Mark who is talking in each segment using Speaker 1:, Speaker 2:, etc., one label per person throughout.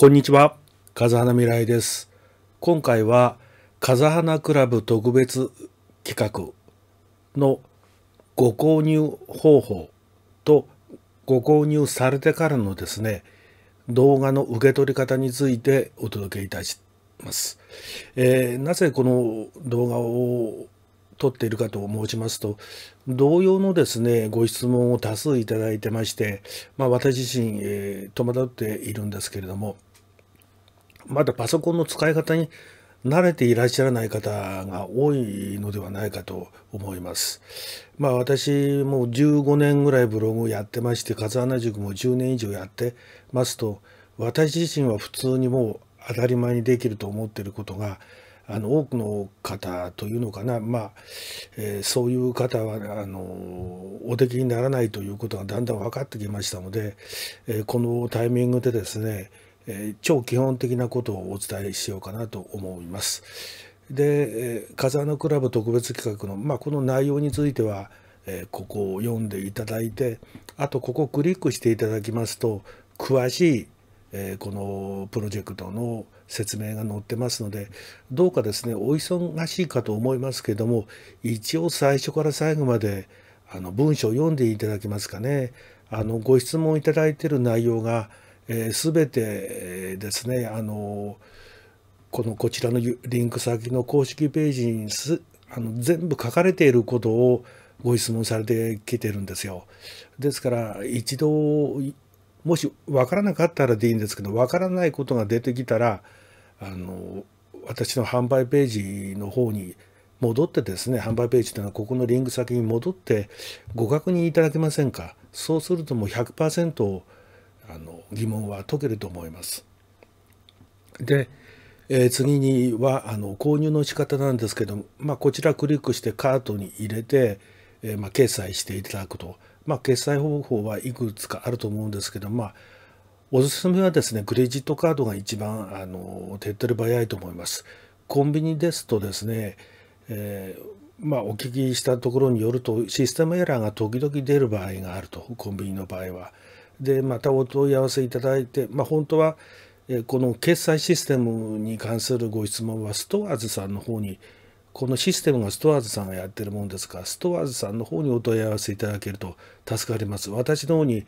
Speaker 1: こんにちは。風花未来です。今回は、風花クラブ特別企画のご購入方法とご購入されてからのですね、動画の受け取り方についてお届けいたします。えー、なぜこの動画を撮っているかと申しますと、同様のですね、ご質問を多数いただいてまして、まあ、私自身、えー、戸惑っているんですけれども、まだパソコンの使い方に慣れていらっしゃらない方が多いのではないかと思います。まあ私も15年ぐらいブログをやってまして、風穴塾も10年以上やってますと、私自身は普通にもう当たり前にできると思っていることが、あの多くの方というのかな、まあえー、そういう方はあのおできにならないということがだんだん分かってきましたので、えー、このタイミングでですねえ超基本的なことをお伝えしようかなと思います。で「風穴クラブ特別企画の」まあ、この内容については、えここを読んでいただいてあとここをクリックしていただきますと詳しい、えこのプロジェクトの説明が載ってますのでどうかですねお忙しいかと思いますけども一応最初から最後まであの文章を読んでいただけますかねあのご質問いただいている内容がえ全てですねあのこのこちらのリンク先の公式ページにすあの全部書かれていることをご質問されてきてるんですよ。ですから一度もし分からなかったらでいいんですけど分からないことが出てきたらあの私の販売ページの方に戻ってですね販売ページというのはここのリンク先に戻ってご確認いただけませんかそうするともう100%あの疑問は解けると思います。で、えー、次にはあの購入の仕方なんですけど、まあ、こちらクリックしてカートに入れて、えー、まあ、決済していただくと、まあ、決済方法はいくつかあると思うんですけど、まあ、おすすめはですねクレジットカードが一番あの手っ取り早いと思います。コンビニですとですね、えー、まあ、お聞きしたところによるとシステムエラーが時々出る場合があるとコンビニの場合は。でまたお問い合わせいただいて、まあ、本当はこの決済システムに関するご質問はストアーズさんの方にこのシステムがストアーズさんがやってるもんですからストアーズさんの方にお問い合わせいただけると助かります私の方に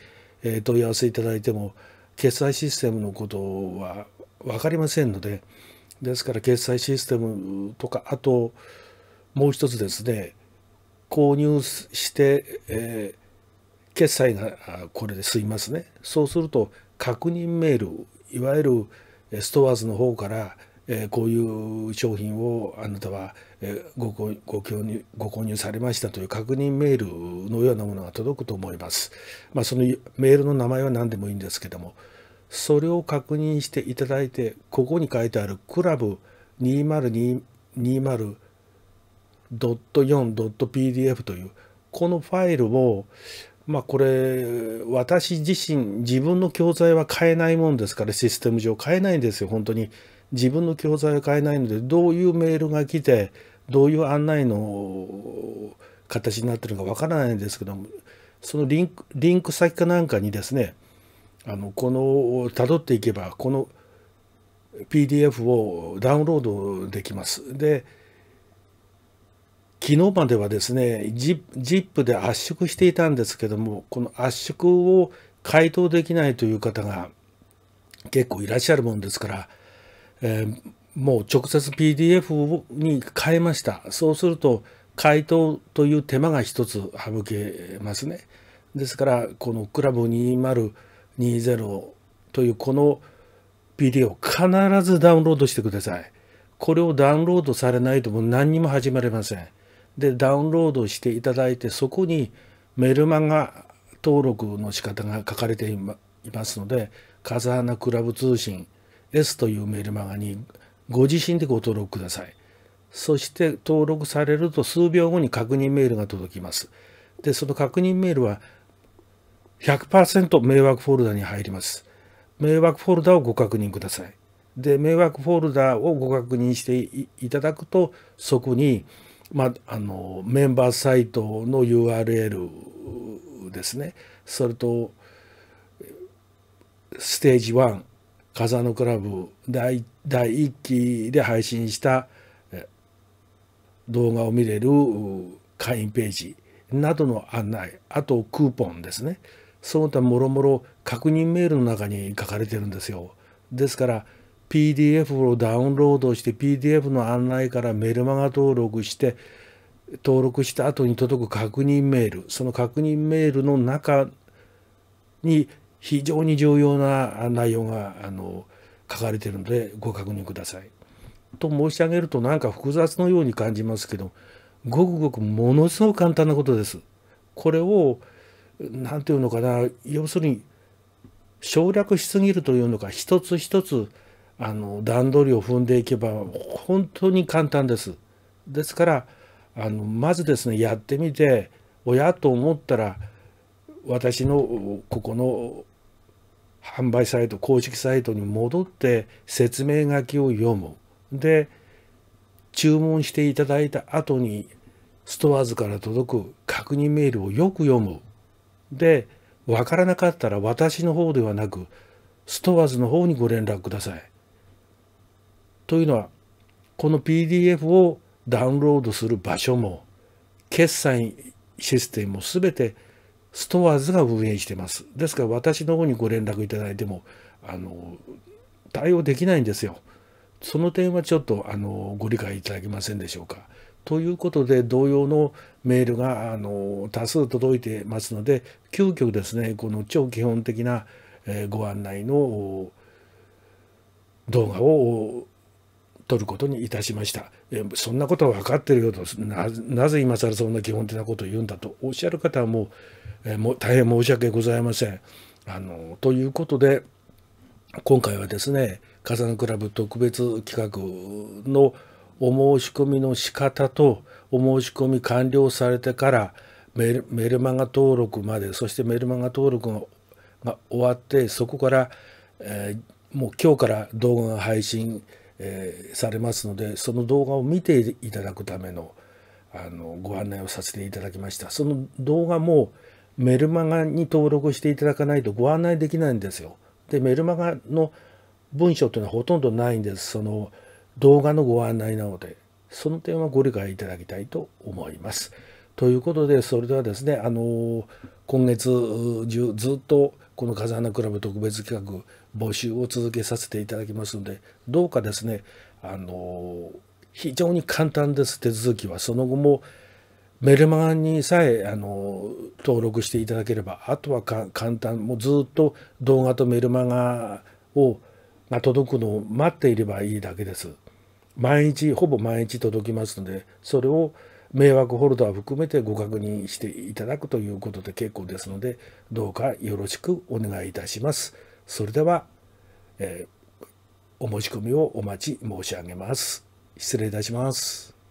Speaker 1: 問い合わせいただいても決済システムのことは分かりませんのでですから決済システムとかあともう一つですね購入して、え決済がこれで済みますね。そうすると確認メール、いわゆるストアーズの方から、えこういう商品をあなたはごごご購入ご購入されましたという確認メールのようなものが届くと思います。まあ、そのメールの名前は何でもいいんですけども、それを確認していただいて、ここに書いてあるクラブ 2020.4.pdf というこのファイルをまあこれ私自身自分の教材は変えないもんですからシステム上変えないんですよ本当に自分の教材は変えないのでどういうメールが来てどういう案内の形になってるのかわからないんですけどもそのリンクリンク先かなんかにですねあのこのたどっていけばこの PDF をダウンロードできます。で昨日まではですねジップで圧縮していたんですけどもこの圧縮を解凍できないという方が結構いらっしゃるもんですから、えー、もう直接 PDF に変えましたそうすると解凍という手間が一つ省けますねですからこのクラブ2020というこの PDF を必ずダウンロードしてくださいこれをダウンロードされないともう何にも始まりません。でダウンロードしていただいてそこにメルマガ登録の仕方が書かれていますので「風花クラブ通信 S」というメルマガにご自身でご登録くださいそして登録されると数秒後に確認メールが届きますでその確認メールは100%迷惑フォルダに入ります迷惑フォルダをご確認くださいで迷惑フォルダをご確認していただくとそこに「まあ、あのメンバーサイトの URL ですねそれとステージ1風のクラブ第第1期で配信した動画を見れる会員ページなどの案内あとクーポンですねその他もろもろ確認メールの中に書かれてるんですよですから PDF をダウンロードして PDF の案内からメルマガ登録して登録した後に届く確認メールその確認メールの中に非常に重要な内容があの書かれているのでご確認ください。と申し上げるとなんか複雑のように感じますけどごくごくものすごく簡単なことです。これを何て言うのかな要するに省略しすぎるというのか一つ一つあの段取りを踏んでいけば本当に簡単です。ですからあのまずですねやってみて親と思ったら私のここの販売サイト公式サイトに戻って説明書きを読む。で注文していただいた後にストアーズから届く確認メールをよく読む。で分からなかったら私の方ではなくストアーズの方にご連絡ください。というのはこの PDF をダウンロードする場所も決済システムも全てストアーズが運営してます。ですから私の方にご連絡いただいてもあの対応できないんですよ。その点はちょっとあのご理解いただけませんでしょうか。ということで同様のメールがあの多数届いてますので急遽ですねこの超基本的なご案内の動画を取ることにいたしました。そんなことは分かってるよとな、なぜ今更そんな基本的なことを言うんだとおっしゃる方はもう、えもう大変申し訳ございません。あのということで今回はですね「火山クラブ特別企画」のお申し込みの仕方とお申し込み完了されてからメルマガ登録までそしてメルマガ登録がが終わってそこから、えー、もう今日から動画配信えー、されますのでその動画を見ていただくためのあのご案内をさせていただきましたその動画もメルマガに登録していただかないとご案内できないんですよでメルマガの文章というのはほとんどないんですその動画のご案内なのでその点はご理解いただきたいと思います。ということで、それではですね、あの今月中ずっとこの風穴クラブ特別企画募集を続けさせていただきますので、どうかですね、あの、非常に簡単です、手続きは。その後も、メルマガにさえあの登録していただければあとは簡単もうずっと動画とメルマガをが届くのを待っていればいいだけです毎日ほぼ毎日届きますのでそれを迷惑ホルダー含めてご確認していただくということで結構ですのでどうかよろしくお願いいたします。それでは、えー、お申し込みをお待ち申し上げます。失礼いたします。